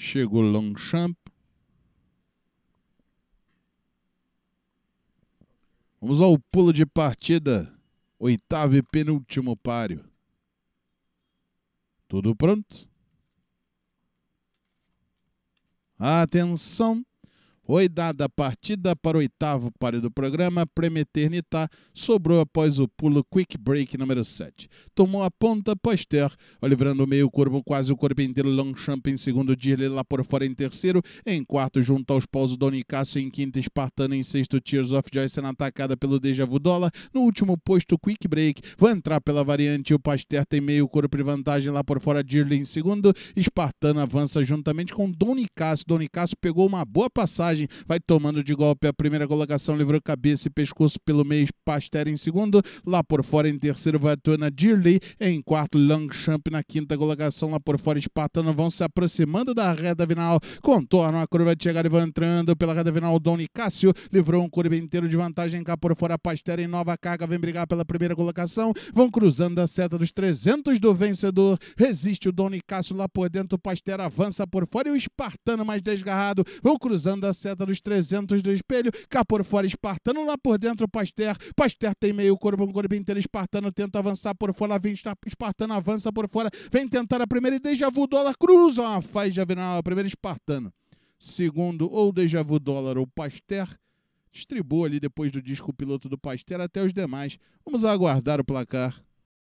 Chegou Longchamp. Vamos ao pulo de partida. Oitavo e penúltimo páreo. Tudo pronto? Atenção! Oidada partida para o oitavo páreo do programa, Premeternita sobrou após o pulo quick break número 7. Tomou a ponta Pasteur, Olivrando o meio corpo, quase o corpo inteiro, Longchamp em segundo, Dirley lá por fora em terceiro, em quarto junto aos paus donicasso em quinto, Espartano em sexto, Tears of Joy sendo atacada pelo Deja Vu dola no último posto quick break, vai entrar pela variante, o Pasteur tem meio corpo e vantagem lá por fora, Dirley em segundo, Espartano avança juntamente com donicasso. Donicasso pegou uma boa passagem vantagem, vai tomando de golpe a primeira colocação, livrou cabeça e pescoço pelo meio, Pasteur em segundo, lá por fora em terceiro vai Tona Dirley, em quarto Longchamp na quinta colocação, lá por fora Espartano vão se aproximando da reta final, contorno a curva de chegada e vão entrando pela reta final, Doni Cássio livrou um curva inteiro de vantagem, cá por fora Pasteur em nova carga, vem brigar pela primeira colocação, vão cruzando a seta dos 300 do vencedor, resiste o Doni Cássio lá por dentro, Pasteur avança por fora e o Espartano mais desgarrado, vão cruzando a seta seta dos 300 do espelho, cá por fora espartano, lá por dentro Pasteur, Pasteur tem meio corpo, um corpo inteiro espartano, tenta avançar por fora, vem espartano, avança por fora, vem tentar a primeira e Deja vu, dólar, cruza uma faixa final, primeira espartano. Segundo, ou Deja vu, dólar ou Pasteur, distribua ali depois do disco piloto do Pasteur até os demais. Vamos aguardar o placar.